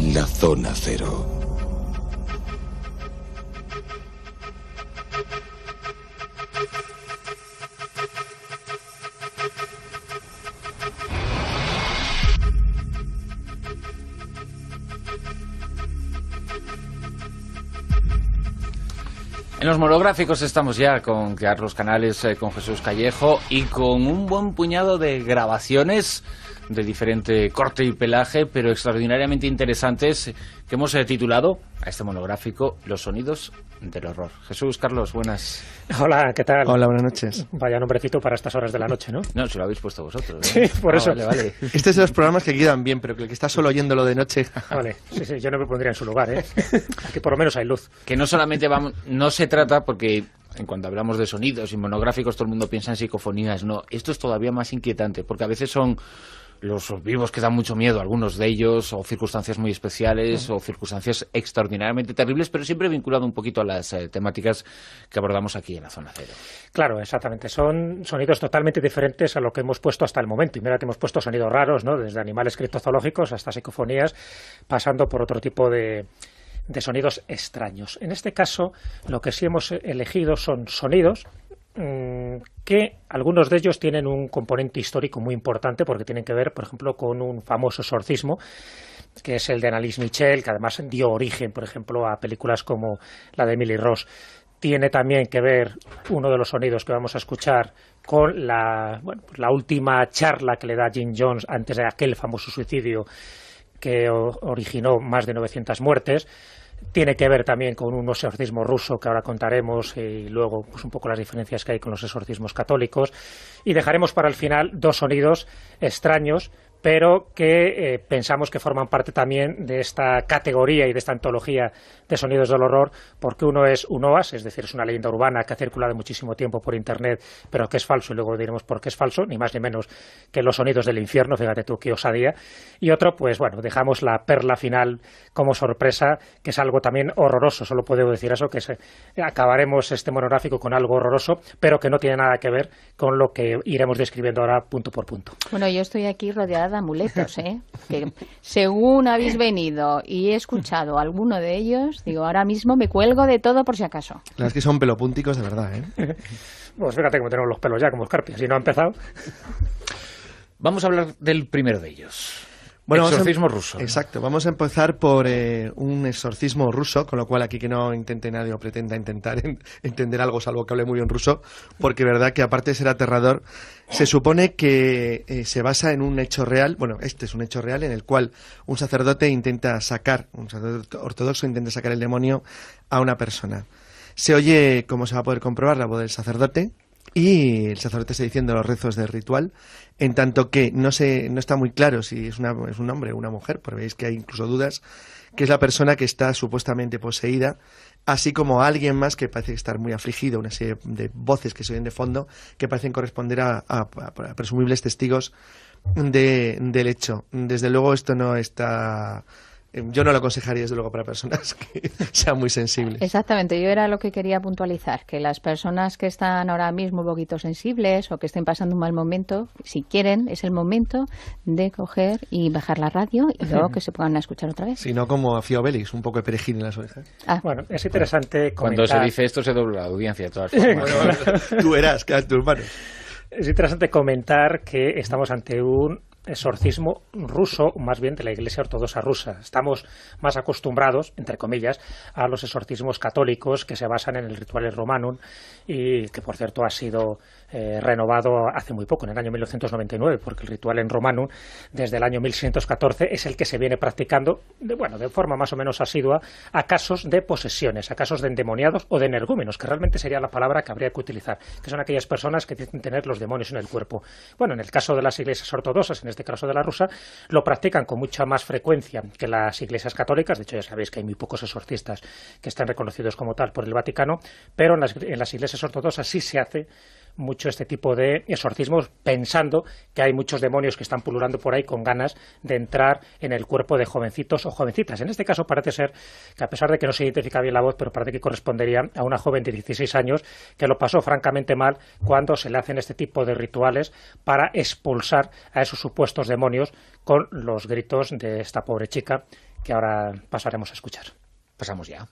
La zona cero. En los monográficos estamos ya con Carlos Canales, eh, con Jesús Callejo y con un buen puñado de grabaciones de diferente corte y pelaje, pero extraordinariamente interesantes, que hemos eh, titulado a este monográfico Los sonidos del horror. Jesús, Carlos, buenas. Hola, ¿qué tal? Hola, buenas noches. Vaya nombrecito para estas horas de la noche, ¿no? No, se lo habéis puesto vosotros. ¿eh? por ah, eso. Vale, vale. Este es de los programas que quedan bien, pero que el que está solo oyéndolo de noche. Vale, sí, sí, yo no me pondría en su lugar, ¿eh? ...que por lo menos hay luz. Que no solamente vamos, no se trata porque en cuanto hablamos de sonidos y monográficos, todo el mundo piensa en psicofonías. No, esto es todavía más inquietante, porque a veces son los vivos que dan mucho miedo, algunos de ellos, o circunstancias muy especiales, o circunstancias extraordinariamente terribles, pero siempre vinculado un poquito a las eh, temáticas que abordamos aquí en la zona cero. Claro, exactamente. Son sonidos totalmente diferentes a lo que hemos puesto hasta el momento. Y mira que hemos puesto sonidos raros, ¿no? Desde animales criptozoológicos hasta psicofonías, pasando por otro tipo de, de sonidos extraños. En este caso, lo que sí hemos elegido son sonidos Mm, que algunos de ellos tienen un componente histórico muy importante porque tienen que ver, por ejemplo, con un famoso exorcismo que es el de Annalise Michel, que además dio origen, por ejemplo, a películas como la de Emily Ross. Tiene también que ver uno de los sonidos que vamos a escuchar con la, pues la última charla que le da Jim Jones antes de aquel famoso suicidio que originó más de 900 muertes tiene que ver también con un exorcismo ruso que ahora contaremos eh, y luego pues, un poco las diferencias que hay con los exorcismos católicos. Y dejaremos para el final dos sonidos extraños pero que eh, pensamos que forman parte también de esta categoría y de esta antología de sonidos del horror, porque uno es un OAS, es decir, es una leyenda urbana que ha circulado muchísimo tiempo por Internet, pero que es falso, y luego diremos por qué es falso, ni más ni menos que los sonidos del infierno, fíjate tú qué osadía. Y otro, pues bueno, dejamos la perla final como sorpresa, que es algo también horroroso, solo puedo decir eso, que acabaremos este monográfico con algo horroroso, pero que no tiene nada que ver con lo que iremos describiendo ahora punto por punto. Bueno, yo estoy aquí rodeada amuletos, ¿eh? Que según habéis venido y he escuchado alguno de ellos, digo, ahora mismo me cuelgo de todo por si acaso. Las que son pelopúnticos de verdad, ¿eh? Pues fíjate cómo tenemos los pelos ya como escarpias, y no ha empezado. Vamos a hablar del primero de ellos. Bueno, em- exorcismo ruso. Exacto. Vamos a empezar por eh, un exorcismo ruso, con lo cual aquí que no intente nadie o pretenda intentar entender algo, salvo que hable muy bien ruso, porque verdad que aparte de ser aterrador, se supone que eh, se basa en un hecho real. Bueno, este es un hecho real en el cual un sacerdote intenta sacar, un sacerdote ortodoxo intenta sacar el demonio a una persona. Se oye, como se va a poder comprobar, la voz del sacerdote, y el sacerdote está diciendo los rezos del ritual, en tanto que no, no está muy claro si es, es un hombre o una mujer, porque veis que hay incluso dudas, que es la persona que está supuestamente poseída, así como alguien más que parece estar muy afligido, una serie de voces que se oyen de fondo que parecen corresponder a, presumibles testigos de, del hecho. Desde luego esto no está eh, yo no lo aconsejaría, desde luego, para personas que sean muy sensibles. Exactamente, yo era lo que quería puntualizar, que las personas que están ahora mismo un poquito sensibles o que estén pasando un mal momento, si quieren, es el momento de coger y bajar la radio y luego que se puedan escuchar otra vez. Si no, como a Fio un poco de perejil en las orejas. Ah. Bueno, es interesante comentar... Cuando se dice esto se dobla la audiencia, de todas formas. tú eras, que tus manos. Es interesante comentar que estamos ante un exorcismo ruso, más bien de la Iglesia Ortodoxa rusa. Estamos más acostumbrados, entre comillas, a los exorcismos católicos que se basan en el ritual romanum y que, por cierto, ha sido eh, renovado hace muy poco, en el año 1999, porque el ritual en romanum desde el año 1614 es el que se viene practicando, de, bueno, de forma más o menos asidua, a casos de posesiones, a casos de endemoniados o de energúmenos, que realmente sería la palabra que habría que utilizar, que son aquellas personas que tienen tener los demonios en el cuerpo. Bueno, en el caso de las iglesias ortodoxas, en este este caso de la rusa, lo practican con mucha más frecuencia que las iglesias católicas. De hecho, ya sabéis que hay muy pocos exorcistas que están reconocidos como tal por el Vaticano, pero en las, en las iglesias ortodoxas sí se hace mucho este tipo de exorcismos pensando que hay muchos demonios que están pululando por ahí con ganas de entrar en el cuerpo de jovencitos o jovencitas. En este caso parece ser que a pesar de que no se identifica bien la voz, pero parece que correspondería a una joven de 16 años que lo pasó francamente mal cuando se le hacen este tipo de rituales para expulsar a esos supuestos demonios con los gritos de esta pobre chica que ahora pasaremos a escuchar. Pasamos ya.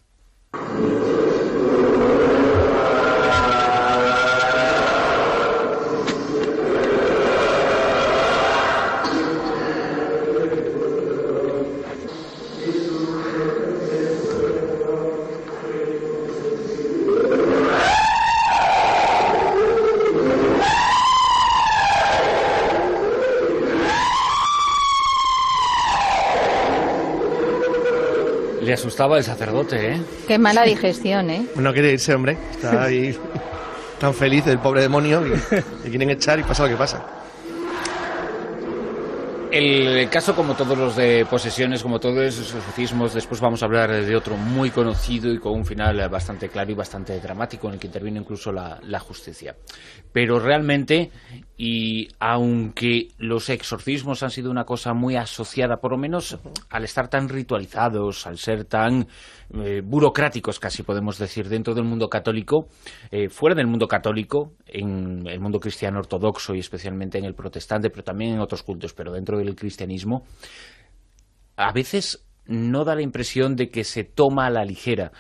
asustaba el sacerdote, ¿eh? Qué mala digestión, ¿eh? No quiere irse, hombre. Está ahí tan feliz el pobre demonio y quieren echar y pasa lo que pasa. El caso, como todos los de posesiones, como todos los exorcismos, después vamos a hablar de otro muy conocido y con un final bastante claro y bastante dramático, en el que interviene incluso la justicia. Pero realmente y aunque los exorcismos han sido una cosa muy asociada, por lo menos al estar tan ritualizados, al ser tan eh, burocráticos, casi podemos decir, dentro del mundo católico, eh, fuera del mundo católico, en el mundo cristiano ortodoxo y especialmente en el protestante, pero también en otros cultos, pero dentro del cristianismo, a veces no da la impresión de que se toma a la ligera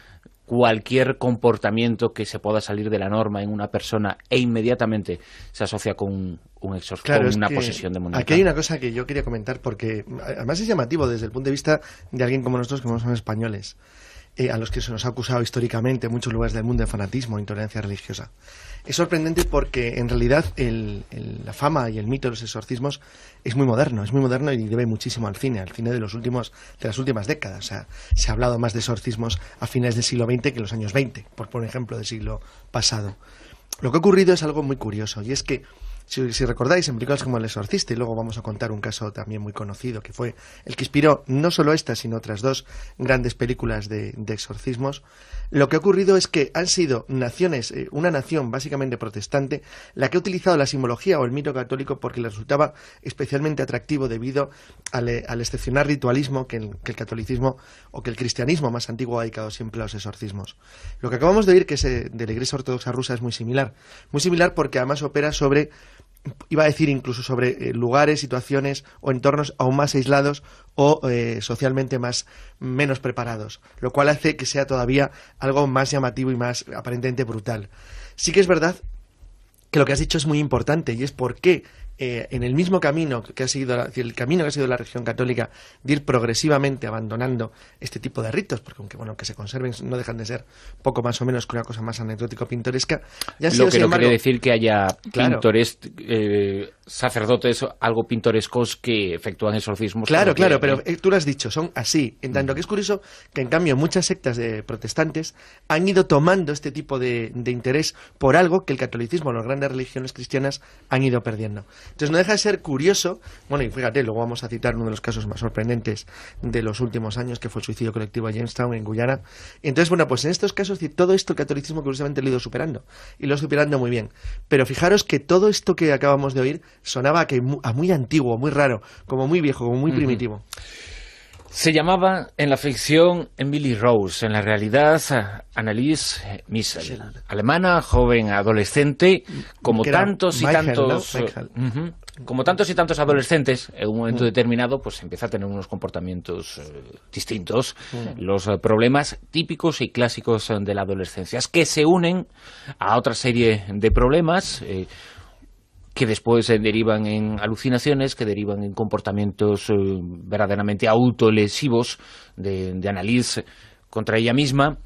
cualquier comportamiento que se pueda salir de la norma en una persona e inmediatamente se asocia con un, exorcismo, una posesión demoníaca. Aquí hay una cosa que yo quería comentar porque además es llamativo desde el punto de vista de alguien como nosotros que no son españoles. Eh, a los que se nos ha acusado históricamente en muchos lugares del mundo de fanatismo e intolerancia religiosa. Es sorprendente porque en realidad la fama y el mito de los exorcismos es muy moderno, es muy moderno y debe muchísimo al cine, al cine de, los últimos, de las últimas décadas. se ha hablado más de exorcismos a fines del siglo XX que en los años XX, por, por ejemplo, del siglo pasado. Lo que ha ocurrido es algo muy curioso y es que si, recordáis, en películas como El Exorcista, y luego vamos a contar un caso también muy conocido, que fue el que inspiró no solo esta, sino otras dos grandes películas de, exorcismos, lo que ha ocurrido es que han sido naciones, eh, una nación básicamente protestante, la que ha utilizado la simbología o el mito católico porque le resultaba especialmente atractivo debido al, eh, excepcional ritualismo que el, catolicismo o que el cristianismo más antiguo ha dedicado siempre a los exorcismos. Lo que acabamos de oír que es eh, de la Iglesia Ortodoxa rusa es muy similar, muy similar porque además opera sobre iba a decir incluso sobre eh, lugares, situaciones o entornos aún más aislados o eh, socialmente más menos preparados, lo cual hace que sea todavía algo más llamativo y más aparentemente brutal. Sí que es verdad que lo que has dicho es muy importante y es por qué eh, en el mismo camino que ha seguido el camino que ha sido la religión católica de ir progresivamente abandonando este tipo de ritos, porque aunque bueno que se conserven no dejan de ser poco más o menos que una cosa más anecdótico pintoresca. Ya lo que no quiere decir que haya eh, sacerdotes algo pintorescos que efectúan exorcismos. Claro, claro, pero eh, tú lo has dicho, son así. En tanto que es curioso que en cambio muchas sectas de protestantes han ido tomando este tipo de, de interés por algo que el catolicismo, las grandes religiones cristianas han ido perdiendo. Entonces no deja de ser curioso, bueno, y fíjate, luego vamos a citar uno de los casos más sorprendentes de los últimos años, que fue el suicidio colectivo a Jamestown en Guyana. Entonces, bueno, pues en estos casos, todo esto el catolicismo curiosamente lo ha ido superando, y lo ha superando muy bien. Pero fijaros que todo esto que acabamos de oír sonaba a, que, a muy antiguo, muy raro, como muy viejo, como muy primitivo. Se llamaba en la ficción Emily Rose, en la realidad Annalise eh, Michel, alemana, joven, adolescente, como tantos y tantos... como tantos y tantos adolescentes, en un momento mm. determinado, pues empieza a tener unos comportamientos eh, distintos, mm. los eh, problemas típicos y clásicos de la adolescencia, que se unen a otra serie de problemas, que después se eh, derivan en alucinaciones, que derivan en comportamientos eh, verdaderamente autolesivos de, de contra ella misma.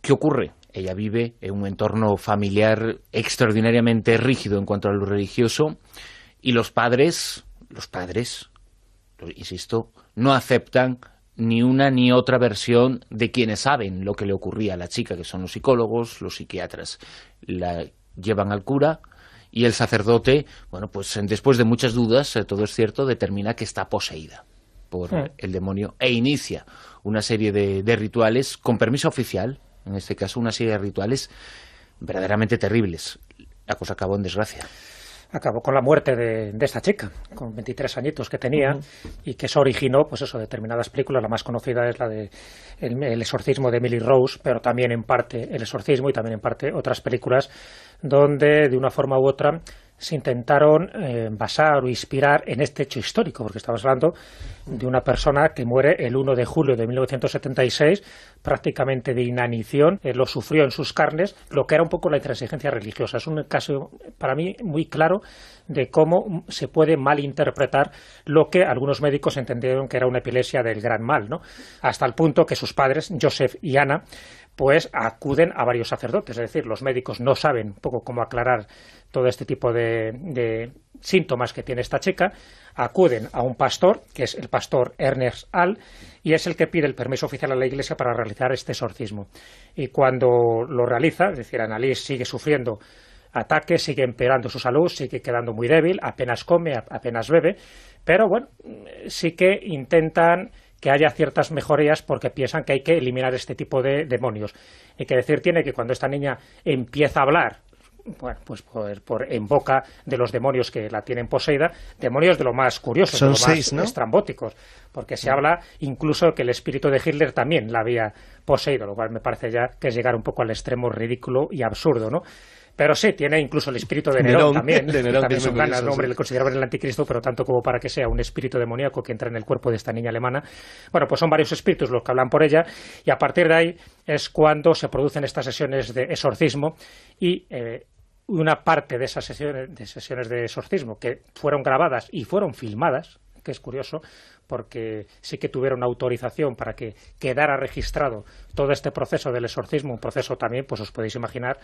¿Qué ocurre? Ella vive en un entorno familiar extraordinariamente rígido en cuanto a lo religioso y los padres, los padres, insisto, no aceptan ni una ni otra versión de quienes saben lo que le ocurría a la chica, que son los psicólogos, los psiquiatras. La llevan al cura, y el sacerdote, bueno, pues después de muchas dudas, eh, todo es cierto, determina que está poseída por el demonio e inicia una serie de rituales con permiso oficial, en este caso una serie de rituales verdaderamente terribles. La cosa acabó en desgracia acabó con la muerte de, esta chica, con 23 añitos que tenía, y que eso originó, pues eso, determinadas películas. La más conocida es la de el, el, exorcismo de Emily Rose, pero también en parte El exorcismo y también en parte otras películas donde, de una forma u otra, se intentaron eh, basar o inspirar en este hecho histórico, porque estamos hablando de una persona que muere el 1 de julio de 1976, prácticamente de inanición, eh, lo sufrió en sus carnes, lo que era un poco la intransigencia religiosa. Es un caso, para mí, muy claro de cómo se puede malinterpretar lo que algunos médicos entendieron que era una epilepsia del gran mal, ¿no? hasta el punto que sus padres, Joseph y Ana, pues acuden a varios sacerdotes. Es decir, los médicos no saben un poco cómo aclarar todo este tipo de, síntomas que tiene esta chica, acuden a un pastor, que es el pastor Ernest Al, y es el que pide el permiso oficial a la Iglesia para realizar este exorcismo. Y cuando lo realiza, es decir, Annalise sigue sufriendo ataques, sigue empeorando su salud, sigue quedando muy débil, apenas come, apenas bebe, pero bueno, mm, sí que intentan que haya ciertas mejorías porque piensan que hay que eliminar este tipo de demonios. Hay eh, que decir tiene que cuando esta niña empieza a hablar, bueno, pues por, en boca de los demonios que la tienen poseída, demonios de lo más curioso, de lo más estrambóticos, porque se habla incluso que el espíritu de Hitler también la había poseído, lo cual me parece ya que es llegar un poco al extremo ridículo y absurdo, ¿no? Pero sí, tiene incluso el espíritu de Nerón, también. que también el nombre le consideraban el anticristo, pero tanto como para que sea un espíritu demoníaco que entra en el cuerpo de esta niña alemana. Bueno, pues son varios espíritus los que hablan por ella, y a partir de ahí es cuando se producen estas sesiones de exorcismo y... Eh, una parte de esas sesiones de, sesiones de exorcismo que fueron grabadas y fueron filmadas, que es curioso, porque sí que tuvieron autorización para que quedara registrado todo este proceso del exorcismo, un proceso también, pues os podéis imaginar,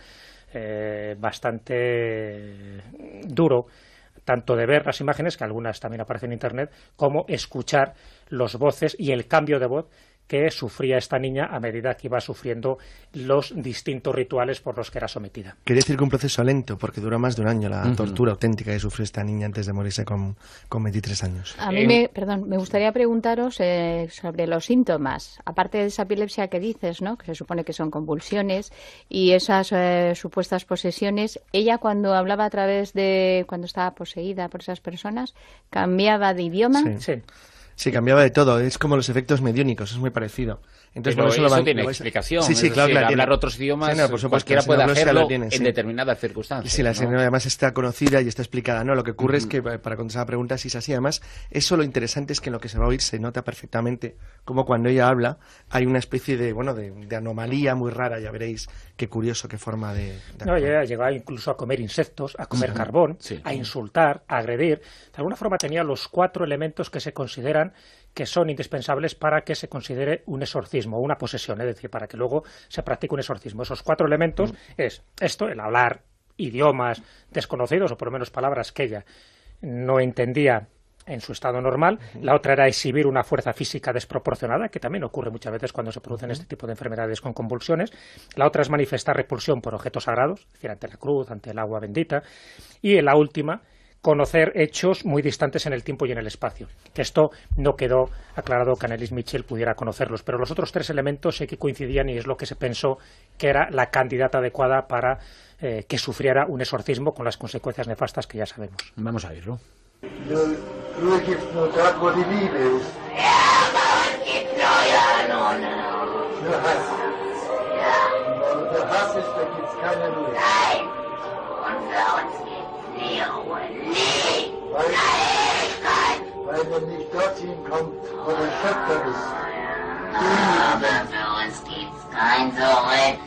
eh, bastante duro tanto de ver las imágenes, que algunas también aparecen en Internet, como escuchar los voces y el cambio de voz que sufría esta niña a medida que iba sufriendo los distintos rituales por los que era sometida. Quiere decir que un proceso lento, porque dura más de un año la tortura auténtica que sufrió esta niña antes de morirse con, con 23 años. A mí eh, me, perdón, me gustaría preguntaros eh, sobre los síntomas. Aparte de esa epilepsia que dices, ¿no? que se supone que son convulsiones y esas eh, supuestas posesiones, ella cuando hablaba a través de, cuando estaba poseída por esas personas, cambiaba de idioma. sí se cambiaba de todo. Es como los efectos mediónicos, es muy parecido. Entonces, Pero solo eso, tiene explicación. Sí, sí, claro, hablar otros idiomas, cualquiera puede hacerlo en determinadas circunstancias. Sí, la señora además está conocida y está explicada. No, lo que ocurre es que eh, para contestar la pregunta si es así. Además, eso lo interesante es que en lo que se va a oír se nota perfectamente como cuando ella habla hay una especie de, bueno, de, anomalía muy rara. Ya veréis qué curioso, qué forma de... de no, ella llegaba incluso a comer insectos, a comer carbón, a insultar, a agredir. De alguna forma tenía los cuatro elementos que se consideran que son indispensables para que se considere un exorcismo, una posesión, es decir, para que luego se practique un exorcismo. Esos cuatro elementos mm. es esto, el hablar idiomas desconocidos o por lo menos palabras que ella no entendía en su estado normal. La otra era exhibir una fuerza física desproporcionada, que también ocurre muchas veces cuando se producen este tipo de enfermedades con convulsiones. La otra es manifestar repulsión por objetos sagrados, es decir, ante la cruz, ante el agua bendita. Y la última conocer hechos muy distantes en el tiempo y en el espacio. Que esto no quedó aclarado que Annelies Mitchell pudiera conocerlos, pero los otros tres elementos sí que coincidían y es lo que se pensó que era la candidata adecuada para eh, que sufriera un exorcismo con las consecuencias nefastas que ya sabemos. Vamos a verlo. holen. Weil, weil wir nicht dorthin kommen, wo der Schöpfer ist. Aber für uns gibt's kein Zurück.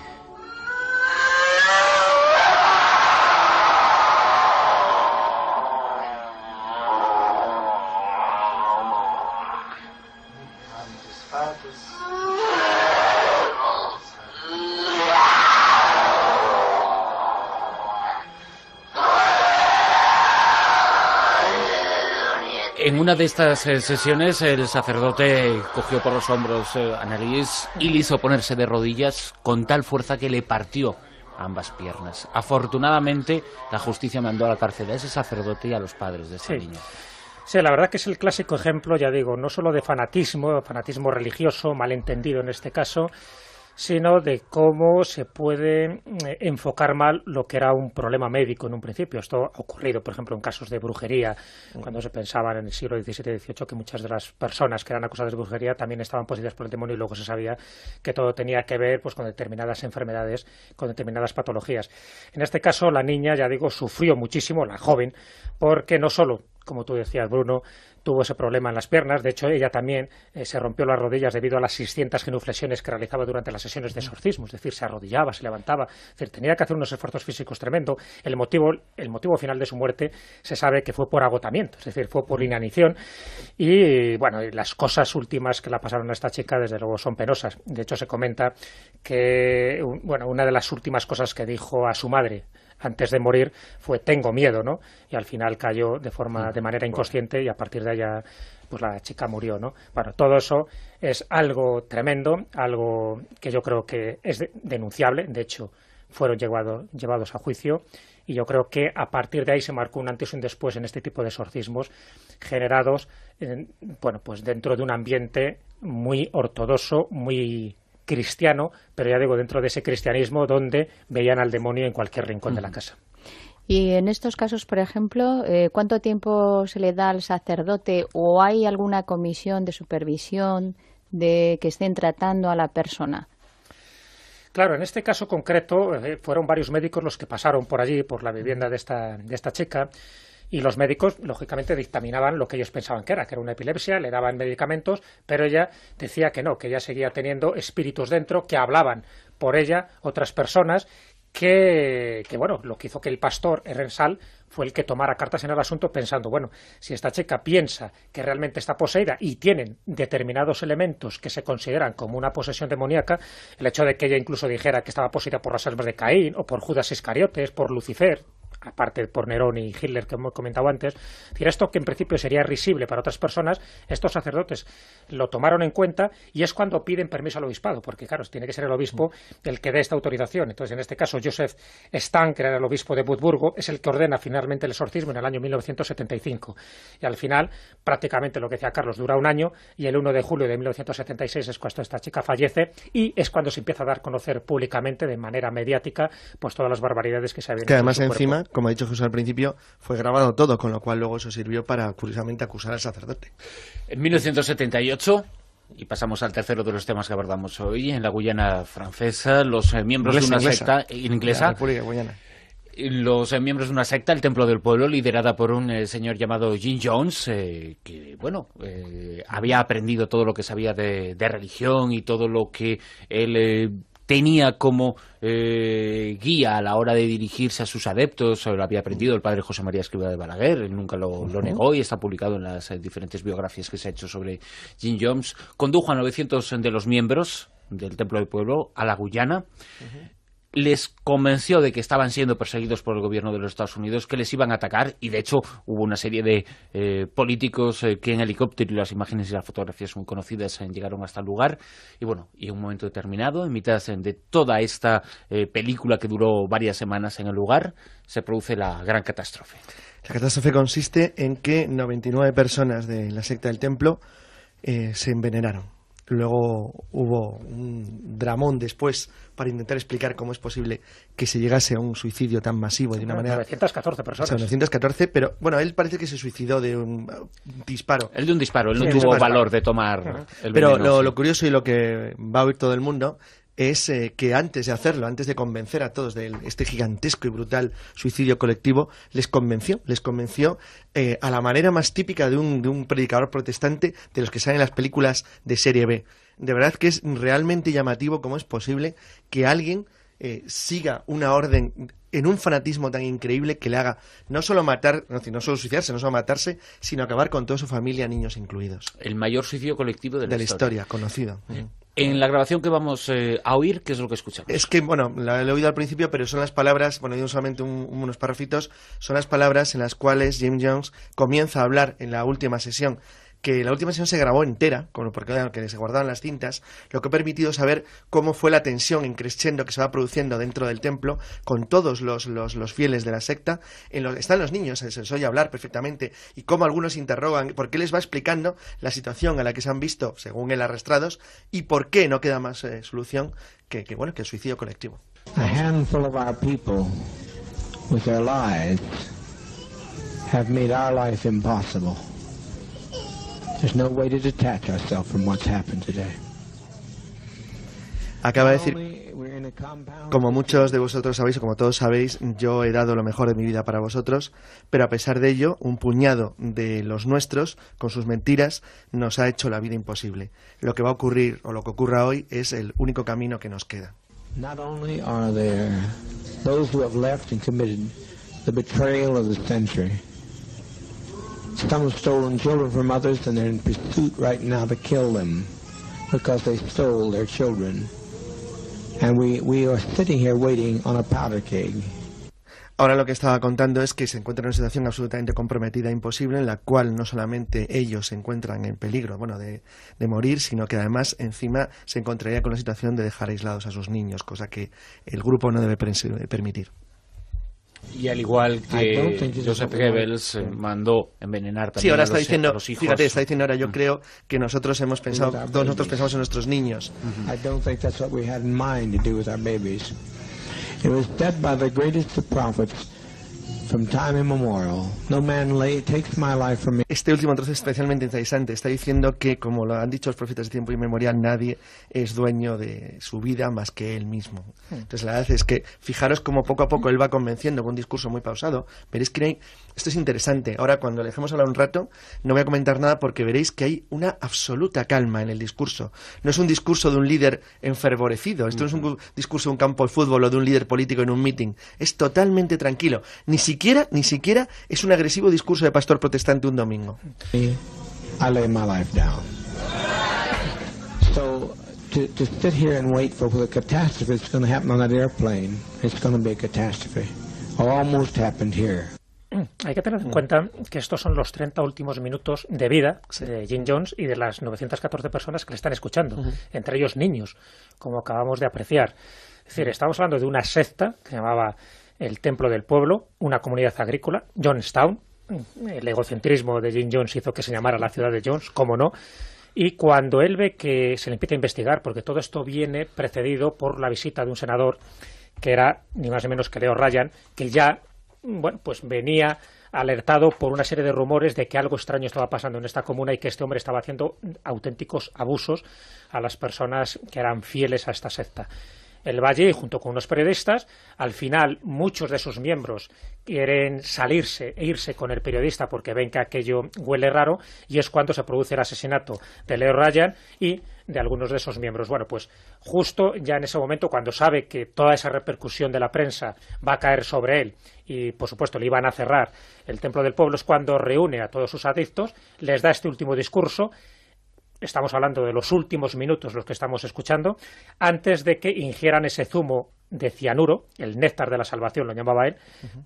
Vaters. en una de estas eh, sesiones el sacerdote cogió por los hombros eh, a Nariz y le hizo ponerse de rodillas con tal fuerza que le partió ambas piernas. Afortunadamente, la justicia mandó a la cárcel a ese sacerdote y a los padres de ese niño. Sí, la verdad que es el clásico ejemplo, ya digo, no solo de fanatismo, fanatismo religioso, malentendido en este caso, sino de cómo se puede eh, enfocar mal lo que era un problema médico en un principio. Esto ha ocurrido, por ejemplo, en casos de brujería, cuando se pensaba en el siglo XVII y XVIII que muchas de las personas que eran acusadas de brujería también estaban poseídas por el demonio y luego se sabía que todo tenía que ver pues, con determinadas enfermedades, con determinadas patologías. En este caso, la niña, ya digo, sufrió muchísimo, la joven, porque no solo como tú decías, Bruno, tuvo ese problema en las piernas. De hecho, ella también eh, se rompió las rodillas debido a las 600 genuflexiones que realizaba durante las sesiones de exorcismo. Es decir, se arrodillaba, se levantaba. tenía que hacer unos esfuerzos físicos tremendo. El motivo, el motivo final de su muerte se sabe que fue por agotamiento, es decir, fue por mm. inanición. Y bueno, las cosas últimas que la pasaron a esta chica, desde luego, son penosas. De hecho, se comenta que bueno, una de las últimas cosas que dijo a su madre antes de morir fue Tengo miedo, ¿no? Y al final cayó de forma, mm. de manera inconsciente y a partir de allá pues la chica murió, ¿no? Bueno, todo eso es algo tremendo, algo que yo creo que es denunciable, de hecho fueron llevados a juicio y yo creo que a partir de ahí se marcó un antes y un después en este tipo de exorcismos generados eh, bueno, pues dentro de un ambiente muy ortodoxo, muy cristiano, pero ya digo, dentro de ese cristianismo donde veían al demonio en cualquier rincón de la casa. Y en estos casos, por ejemplo, eh, ¿cuánto tiempo se le da al sacerdote o hay alguna comisión de supervisión de que estén tratando a la persona? Claro, en este caso concreto eh, fueron varios médicos los que pasaron por allí, por la vivienda de esta, de esta chica. Y los médicos, lógicamente, dictaminaban lo que ellos pensaban que era, que era una epilepsia, le daban medicamentos, pero ella decía que no, que ella seguía teniendo espíritus dentro que hablaban por ella otras personas que, que, bueno, lo que hizo que el pastor Errensal fue el que tomara cartas en el asunto pensando, bueno, si esta chica piensa que realmente está poseída y tienen determinados elementos que se consideran como una posesión demoníaca, el hecho de que ella incluso dijera que estaba poseída por las almas de Caín o por Judas Iscariotes, por Lucifer, aparte por Nerón y Hitler que hemos comentado antes, esto que en principio sería risible para otras personas, estos sacerdotes lo tomaron en cuenta y es cuando piden permiso al obispado, porque claro, tiene que ser el obispo mm. el que dé esta autorización. Entonces, en este caso, Joseph Stan, que era el obispo de Budburgo, es el que ordena finalmente el exorcismo en el año 1975. Y al final, prácticamente lo que decía Carlos, dura un año y el 1 de julio de 1976 es cuando esta chica fallece y es cuando se empieza a dar a conocer públicamente, de manera mediática, pues todas las barbaridades que se habían hecho además encima como ha dicho Jesús al principio, fue grabado todo, con lo cual luego eso sirvió para, curiosamente, acusar al sacerdote. En 1978, y pasamos al tercero de los temas que abordamos hoy, en la Guayana francesa, los eh, miembros de una secta eh, inglesa. Los eh, miembros de una secta, el Templo del Pueblo, liderada por un señor llamado Jim Jones, que, bueno, había aprendido todo lo que sabía de religión y todo lo que él tenía como eh, guía a la hora de dirigirse a sus adeptos, lo había aprendido el padre José María Escriba de Balaguer, nunca lo, negó y está publicado en las eh, diferentes biografías que se ha hecho sobre Jim Jones, condujo a 900 eh, de los miembros del Templo del Pueblo a la Guyana, les convenció de que estaban siendo perseguidos por el gobierno de los Estados Unidos, que les iban a atacar, y de hecho hubo una serie de eh, políticos eh, que en helicóptero, y las imágenes y las fotografías muy conocidas, eh, llegaron hasta el lugar, y bueno, y en un momento determinado, en mitad de toda esta película que duró varias semanas en el lugar, se produce la gran catástrofe. La catástrofe consiste en que 99 personas de la secta del templo se envenenaron Luego hubo un dramón después para intentar explicar cómo es posible que se llegase a un suicidio tan masivo de una manera. 914 personas. O pero bueno, él parece que se suicidó de un, disparo. Él de un disparo, él no tuvo valor de tomar. pero lo, lo, curioso y lo que va a oír todo el mundo es eh, que antes de hacerlo, antes de convencer a todos de este gigantesco y brutal suicidio colectivo, les convenció, les convenció eh, a la manera más típica de un, de un predicador protestante de los que salen las películas de serie B. De verdad que es realmente llamativo cómo es posible que alguien eh, siga una orden en un fanatismo tan increíble que le haga no solo matar, no, solo suicidarse, no solo matarse, sino acabar con toda su familia, niños incluidos. El mayor suicidio colectivo de la, historia. conocido. Eh, en la grabación que vamos eh, a oír, ¿qué es lo que escuchamos? Es que, bueno, la, he oído al principio, pero son las palabras, bueno, solamente unos párrafitos, son las palabras en las cuales Jim Jones comienza a hablar en la última sesión que la última sesión se grabó entera, como porque que se guardaban las cintas, lo que ha permitido saber cómo fue la tensión en crescendo que se va produciendo dentro del templo con todos los, fieles de la secta. En están los niños, se les oye hablar perfectamente, y cómo algunos interrogan, porque les va explicando la situación a la que se han visto, según el arrastrados, y por qué no queda más eh, solución que, el suicidio colectivo. Acaba de decir, como muchos de vosotros sabéis, o como todos sabéis, yo he dado lo mejor de mi vida para vosotros, pero a pesar de ello, un puñado de los nuestros, con sus mentiras, nos ha hecho la vida imposible. Lo que va a ocurrir, o lo que ocurra hoy, es el único camino que nos queda. Ahora lo que estaba contando es que se encuentra en una situación absolutamente comprometida, e imposible, en la cual no solamente ellos se encuentran en peligro, bueno, de, de, morir, sino que además encima se encontraría con la situación de dejar aislados a sus niños, cosa que el grupo no debe permitir. Y al igual que Joseph Goebbels eh, mandó envenenar también sí, ahora está a los, diciendo, a los hijos. Fíjate, está diciendo ahora, yo mm. creo que nosotros hemos pensado, todos nosotros pensamos en nuestros niños. Mm-hmm. I don't think that's what we had in mind to do with our babies. It was by the greatest of prophets este último trozo es especialmente interesante. Está diciendo que, como lo han dicho los profetas de tiempo y memoria, nadie es dueño de su vida más que él mismo. Hmm. Entonces, la verdad es que fijaros cómo poco a poco él va convenciendo con un discurso muy pausado. Veréis que esto es interesante. Ahora, cuando le dejemos hablar un rato, no voy a comentar nada porque veréis que hay una absoluta calma en el discurso. No es un discurso de un líder enfervorecido. Esto no es un hmm. discurso de un campo de fútbol o de un líder político en un meeting. Es totalmente tranquilo. Ni siquiera, ni siquiera es un agresivo discurso de pastor protestante un domingo. Hay que tener en mm. cuenta que estos son los 30 últimos minutos de vida de Jim Jones y de las 914 personas que le están escuchando, entre ellos niños, como acabamos de apreciar. Es decir, estamos hablando de una secta que llamaba el templo del pueblo, una comunidad agrícola, Johnstown. El egocentrismo de Jim Jones hizo que se llamara la ciudad de Jones, cómo no. Y cuando él ve que se le empieza a investigar, porque todo esto viene precedido por la visita de un senador que era ni más ni menos que Leo Ryan, que ya bueno, pues venía alertado por una serie de rumores de que algo extraño estaba pasando en esta comuna y que este hombre estaba haciendo auténticos abusos a las personas que eran fieles a esta secta el Valle, junto con unos periodistas, al final muchos de sus miembros quieren salirse e irse con el periodista porque ven que aquello huele raro y es cuando se produce el asesinato de Leo Ryan y de algunos de esos miembros. Bueno, pues justo ya en ese momento, cuando sabe que toda esa repercusión de la prensa va a caer sobre él y, por supuesto, le iban a cerrar el Templo del Pueblo, es cuando reúne a todos sus adictos, les da este último discurso estamos hablando de los últimos minutos los que estamos escuchando, antes de que ingieran ese zumo de cianuro, el néctar de la salvación lo llamaba él,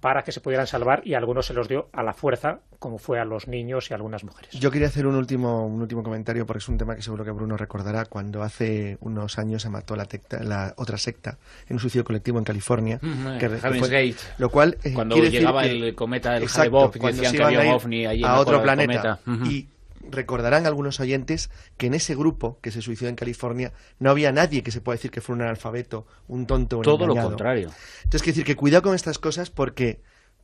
para que se pudieran salvar y algunos se los dio a la fuerza, como fue a los niños y algunas mujeres. Yo quería hacer un último, comentario porque es un tema que seguro que Bruno recordará cuando hace unos años se mató la, otra secta en un suicidio colectivo en California. que, Lo cual, eh, cuando llegaba el cometa del Bob, cuando allí a otro planeta. Y recordarán algunos oyentes que en ese grupo que se suicidó en California no había nadie que se pueda decir que fuera un analfabeto, un tonto Todo lo contrario. Entonces, quiero decir que cuidado con estas cosas porque,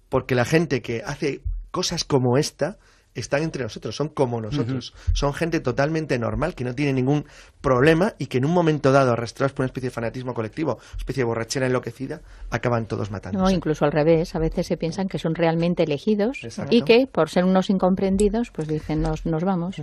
porque la gente que hace cosas como esta están entre nosotros, son como nosotros, son gente totalmente normal, que no tiene ningún problema y que en un momento dado, arrastrados por una especie de fanatismo colectivo, especie de borrachera enloquecida, acaban todos matando. No, incluso al revés, a veces se piensan que son realmente elegidos y que por ser unos incomprendidos, pues dicen, nos, nos vamos.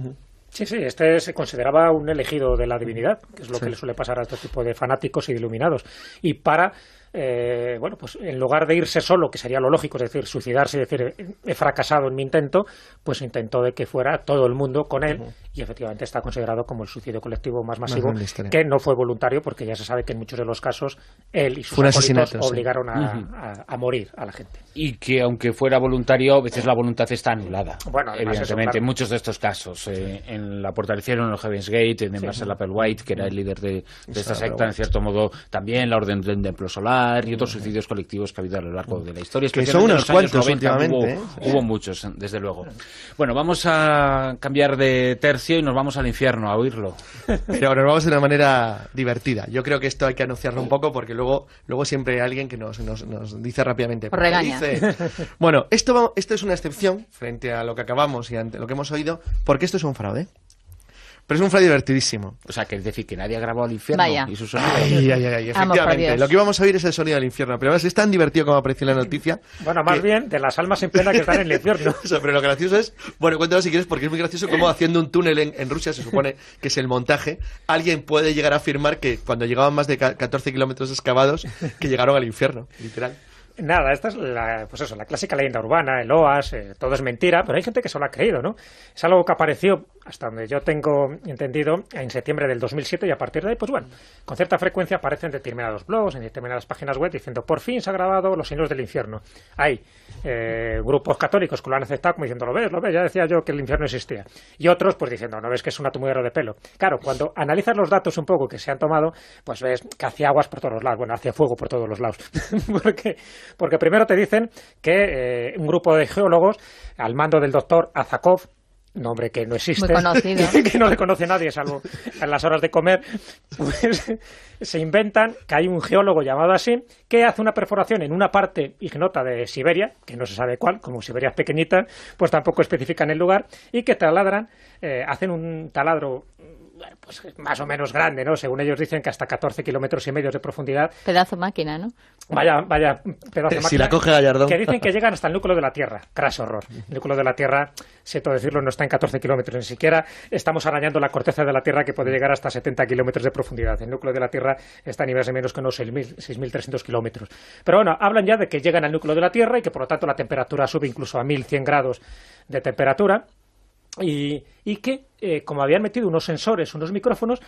Sí, sí, este se consideraba un elegido de la divinidad, que es lo que le suele pasar a este tipo de fanáticos y iluminados. Y para eh, bueno, pues en lugar de irse solo, que sería lo lógico, es decir, suicidarse y decir he fracasado en mi intento, pues intentó de que fuera todo el mundo con él y efectivamente está considerado como el suicidio colectivo más masivo, que no fue voluntario porque ya se sabe que en muchos de los casos él y sus obligaron a, morir a la gente. Y que aunque fuera voluntario, a veces la voluntad está anulada. Bueno, evidentemente, en muchos de estos casos. Eh, en la fortalecieron en Heaven's Gate, en sí. Marcel Applewhite, que era el líder de, esta secta, en cierto modo también, la Orden del Templo Solar, y otros suicidios colectivos que ha habido a lo largo de la historia. Que son unos cuantos últimamente. ¿eh? Hubo, muchos, desde luego. Bueno, vamos a cambiar de tercio y nos vamos al infierno a oírlo. Pero nos vamos de una manera divertida. Yo creo que esto hay que anunciarlo un poco porque luego, luego siempre hay alguien que nos, dice rápidamente. Pues bueno, esto, esto es una excepción frente a lo que acabamos y ante lo que hemos oído, porque esto es un fraude. Pero es un fly divertidísimo. O sea, que es decir, que nadie ha grabado el infierno y su sonido. efectivamente. Lo que íbamos a oír es el sonido del infierno. Pero además es tan divertido como apareció en la noticia. Bueno, más bien de las almas en pena que están en el infierno. pero lo gracioso es. Bueno, cuéntanos si quieres, porque es muy gracioso como haciendo un túnel en, en, Rusia, se supone que es el montaje. Alguien puede llegar a afirmar que cuando llegaban más de 14 kilómetros excavados, que llegaron al infierno, literal. Nada, esta es la, pues eso, la clásica leyenda urbana, el OAS, eh, todo es mentira, pero hay gente que se lo ha creído, ¿no? Es algo que apareció, hasta donde yo tengo entendido, en septiembre del 2007 y a partir de ahí, pues bueno, con cierta frecuencia aparecen determinados blogs, en determinadas páginas web diciendo, por fin se ha grabado Los signos del infierno. Hay eh, grupos católicos que lo han aceptado como diciendo, lo ves, lo ves, ya decía yo que el infierno existía. Y otros, pues diciendo, no ves que es una tumidero de pelo. Claro, cuando analizas los datos un poco que se han tomado, pues ves que hacía aguas por todos los lados, bueno, hacía fuego por todos los lados. Porque porque primero te dicen que eh, un grupo de geólogos al mando del doctor Azakov, nombre que no existe, Que, no le conoce nadie salvo en las horas de comer, pues se inventan que hay un geólogo llamado así que hace una perforación en una parte ignota de Siberia, que no se sabe cuál, como Siberia es pequeñita, pues tampoco especifican el lugar, y que taladran, eh, hacen un taladro pues, más o menos grande, ¿no? Según ellos dicen que hasta 14 kilómetros y medio de profundidad. Pedazo máquina, ¿no? Vaya, vaya, pedazo eh, si máquina. la coge Gallardón. Que dicen que llegan hasta el núcleo de la Tierra. Crash horror. El núcleo de la Tierra, siento decirlo, no está en 14 kilómetros. Ni siquiera estamos arañando la corteza de la Tierra que puede llegar hasta 70 kilómetros de profundidad. El núcleo de la Tierra está a niveles de menos que unos 6.300 kilómetros. Pero bueno, hablan ya de que llegan al núcleo de la Tierra y que por lo tanto la temperatura sube incluso a 1.100 grados de temperatura y, que, eh, como habían metido unos sensores, unos micrófonos,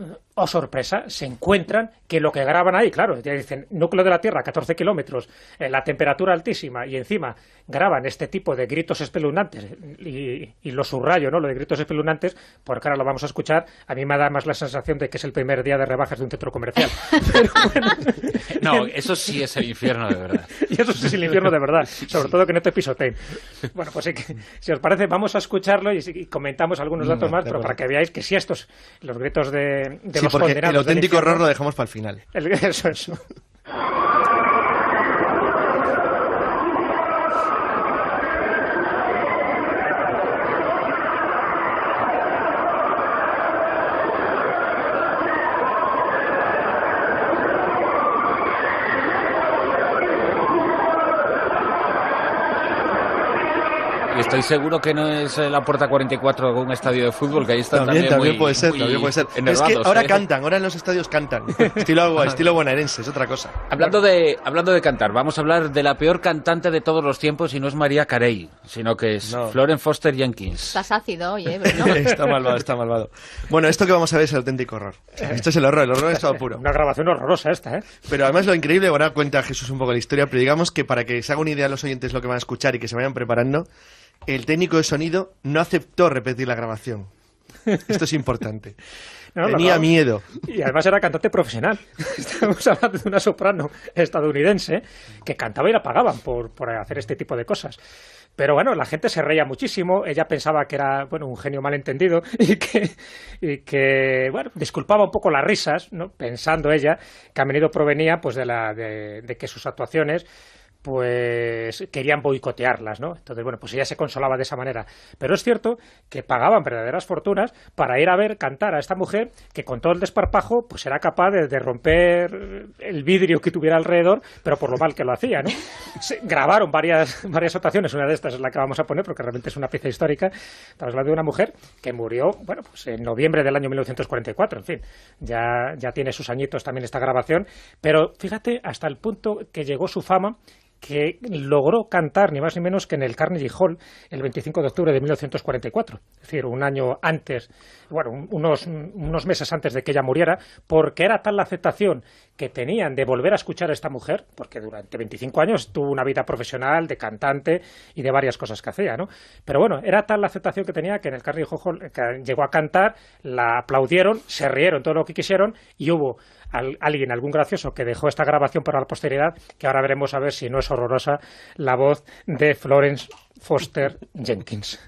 eh, ¡oh, sorpresa, se encuentran que lo que graban ahí, claro, ya dicen núcleo de la Tierra, 14 kilómetros, eh, la temperatura altísima, y encima graban este tipo de gritos espeluznantes, y, y, lo subrayo, ¿no? Lo de gritos espeluznantes, porque ahora lo vamos a escuchar, a mí me da más la sensación de que es el primer día de rebajas de un centro comercial. no, eso sí es el infierno, de verdad. Y eso es el infierno de verdad, sobre todo que no te pisoteen. Bueno, pues si os parece, vamos a escucharlo y, comentamos algunos datos más, pero para que veáis que si estos, los gritos de, de sí, porque El auténtico error lo dejamos para el final. El, eso, Y seguro que no es eh, la puerta 44 de un estadio de fútbol, que ahí está también, muy, puede ser, también puede ser. Es que ahora ¿eh? cantan, ahora en los estadios cantan. Estilo, estilo bonaerense, es otra cosa. Hablando de, hablando de cantar, vamos a hablar de la peor cantante de todos los tiempos y no es María Carey, sino que es Florence Floren Foster Jenkins. Estás ácido ¿eh? está malvado, está malvado. Bueno, esto que vamos a ver es el auténtico horror. Esto es el horror, el horror es todo puro. Una grabación horrorosa esta, ¿eh? Pero además lo increíble, ahora bueno, cuenta Jesús un poco la historia, pero digamos que para que se haga una idea a los oyentes lo que van a escuchar y que se vayan preparando, el técnico de sonido no aceptó repetir la grabación. Esto es importante. Tenía miedo. Y además era cantante profesional. Estamos hablando de una soprano estadounidense que cantaba y la pagaban por, hacer este tipo de cosas. Pero bueno, la gente se reía muchísimo, ella pensaba que era, bueno, un genio malentendido y que, y que bueno, disculpaba un poco las risas, ¿no? pensando ella que a menudo provenía pues de, la, de que sus actuaciones pues querían boicotearlas, ¿no? Entonces, bueno, pues ella se consolaba de esa manera. Pero es cierto que pagaban verdaderas fortunas para ir a ver cantar a esta mujer que con todo el desparpajo, pues era capaz de, romper el vidrio que tuviera alrededor, pero por lo mal que lo hacía, ¿no? Se grabaron varias, varias actuaciones, una de estas es la que vamos a poner porque realmente es una pieza histórica. tras la de una mujer que murió, bueno, pues en noviembre del año 1944, en fin, ya, ya tiene sus añitos también esta grabación, pero fíjate hasta el punto que llegó su fama que logró cantar ni más ni menos que en el Carnegie Hall el 25 de octubre de 1944, es decir, un año antes, bueno, unos, unos meses antes de que ella muriera, porque era tal la aceptación que tenían de volver a escuchar a esta mujer, porque durante 25 años tuvo una vida profesional de cantante y de varias cosas que hacía, ¿no? Pero bueno, era tal la aceptación que tenía que en el Carnegie Hall llegó a cantar, la aplaudieron, se rieron todo lo que quisieron y hubo alguien, algún gracioso que dejó esta grabación para la posteridad, que ahora veremos a ver si no es horrorosa, la voz de Florence Foster Jenkins.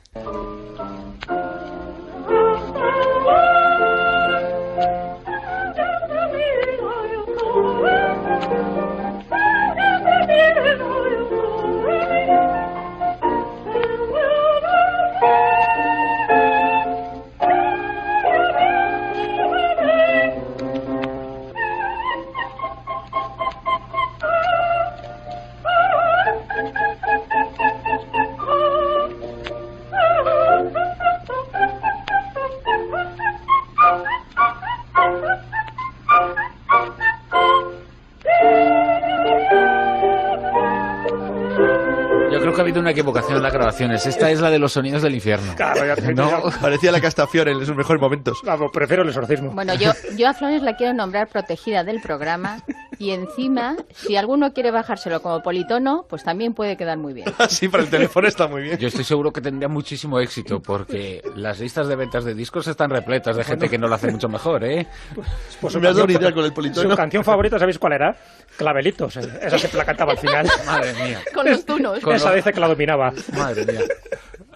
habido una equivocación en las grabaciones. Esta es la de los sonidos del infierno. no, parecía la Castafiore en un mejores momentos. prefiero el exorcismo. Bueno, yo, yo a Flores la quiero nombrar protegida del programa y encima, si alguno quiere bajárselo como politono, pues también puede quedar muy bien. sí, para el teléfono está muy bien. Yo estoy seguro que tendría muchísimo éxito porque las listas de ventas de discos están repletas de gente que no lo hace mucho mejor, ¿eh? Pues, me has dado con el politono. Su canción favorita, ¿sabéis cuál era? Clavelitos. Eh, esa que la cantaba al final. Madre mía. Con los tunos. Con Esa dice que la dominaba. Madre mía.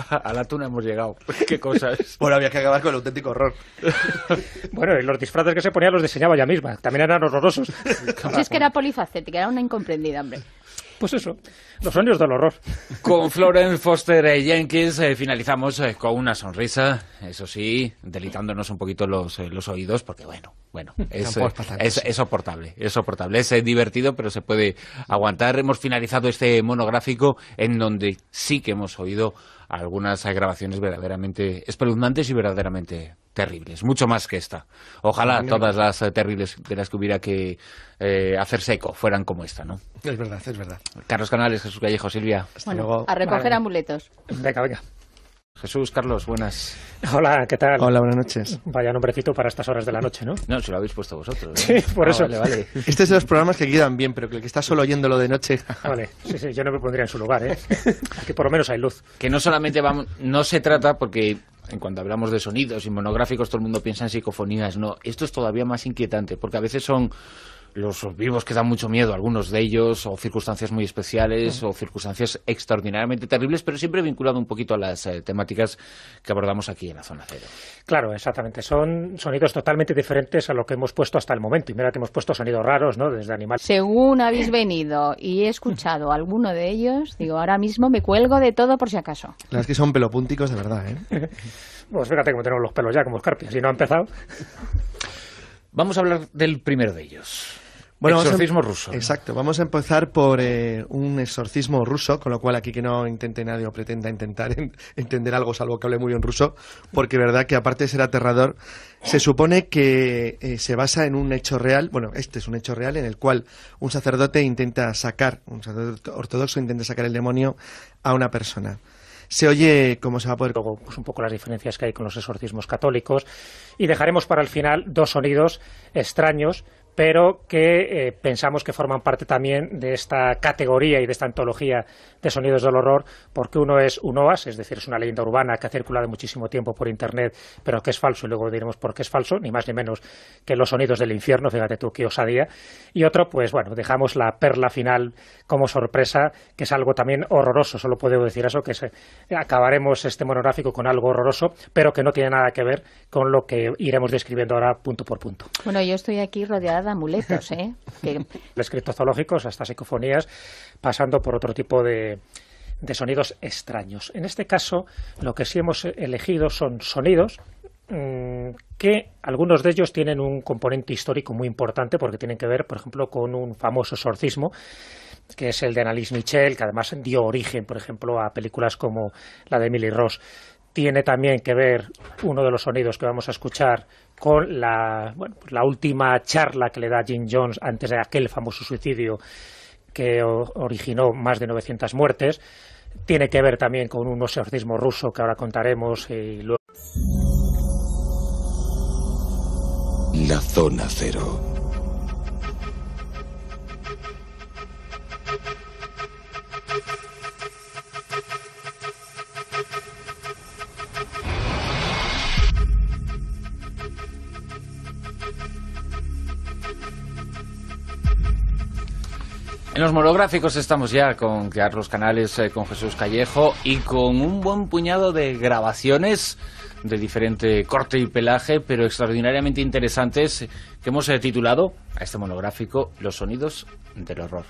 A la tuna hemos llegado. Qué cosas. bueno, había que acabar con el auténtico horror. bueno, y los disfraces que se ponía los diseñaba ella misma. También eran horrorosos. es que era polifacética, era una incomprendida, hombre. Pues eso, los sueños del horror. Con Florence Foster Jenkins eh, finalizamos eh, con una sonrisa, eso sí, delitándonos un poquito los, eh, los oídos, porque bueno, bueno, es, es, soportable, es soportable, es divertido, pero se puede aguantar. Hemos finalizado este monográfico en donde sí que hemos oído algunas grabaciones verdaderamente espeluznantes y verdaderamente terribles, mucho más que esta. Ojalá todas las eh, terribles de las que hubiera que eh, hacer seco fueran como esta, ¿no? Es verdad, es verdad. Carlos Canales, Jesús Callejo, Silvia. Hasta luego. A recoger amuletos. Venga, venga. Jesús, Carlos, buenas. Hola, ¿qué tal? Hola, buenas noches. Vaya nombrecito para estas horas de la noche, ¿no? No, se lo habéis puesto vosotros. ¿eh? Sí, por ah, eso. Vale, vale. Este es los programas que quedan bien, pero que el que está solo oyéndolo de noche. Vale, sí, sí, yo no me pondría en su lugar, ¿eh? Aquí por lo menos hay luz. Que no solamente vamos, no se trata porque en cuanto hablamos de sonidos y monográficos, todo el mundo piensa en psicofonías. No, esto es todavía más inquietante, porque a veces son los vivos que dan mucho miedo, algunos de ellos, o circunstancias muy especiales, o circunstancias extraordinariamente terribles, pero siempre vinculado un poquito a las eh, temáticas que abordamos aquí en la zona cero. Claro, exactamente. Son sonidos totalmente diferentes a lo que hemos puesto hasta el momento. Y mira que hemos puesto sonidos raros, ¿no? Desde animales. Según habéis venido y he escuchado alguno de ellos, digo, ahora mismo me cuelgo de todo por si acaso. Las que son pelopúnticos de verdad, ¿eh? pues fíjate cómo tenemos los pelos ya como escarpias y no ha empezado. Vamos a hablar del primero de ellos. Bueno, em- exorcismo ruso. Exacto. Vamos a empezar por eh, un exorcismo ruso, con lo cual aquí que no intente nadie o pretenda intentar entender algo, salvo que hable muy bien ruso, porque verdad que aparte de ser aterrador, se supone que eh, se basa en un hecho real. Bueno, este es un hecho real en el cual un sacerdote intenta sacar, un sacerdote ortodoxo intenta sacar el demonio a una persona se oye cómo se va a poder... Pues, un poco las diferencias que hay con los exorcismos católicos. Y dejaremos para el final dos sonidos extraños pero que eh, pensamos que forman parte también de esta categoría y de esta antología de sonidos del horror, porque uno es un OAS, es decir, es una leyenda urbana que ha circulado muchísimo tiempo por Internet, pero que es falso, y luego diremos por qué es falso, ni más ni menos que los sonidos del infierno, fíjate tú qué osadía. Y otro, pues bueno, dejamos la perla final como sorpresa, que es algo también horroroso, solo puedo decir eso, que acabaremos este monográfico con algo horroroso, pero que no tiene nada que ver con lo que iremos describiendo ahora punto por punto. Bueno, yo estoy aquí rodeada de amuletos, ¿eh? que... zoológicos, hasta psicofonías, pasando por otro tipo de, sonidos extraños. En este caso, lo que sí hemos elegido son sonidos mm, que algunos de ellos tienen un componente histórico muy importante porque tienen que ver, por ejemplo, con un famoso exorcismo que es el de Annalise Michel, que además dio origen, por ejemplo, a películas como la de Emily Ross tiene también que ver uno de los sonidos que vamos a escuchar con la, pues última charla que le da Jim Jones antes de aquel famoso suicidio que originó más de 900 muertes. Tiene que ver también con un exorcismo ruso que ahora contaremos eh, y luego... La zona cero. En los monográficos estamos ya con Carlos Canales, eh, con Jesús Callejo y con un buen puñado de grabaciones de diferente corte y pelaje, pero extraordinariamente interesantes, que hemos eh, titulado a este monográfico Los sonidos del horror.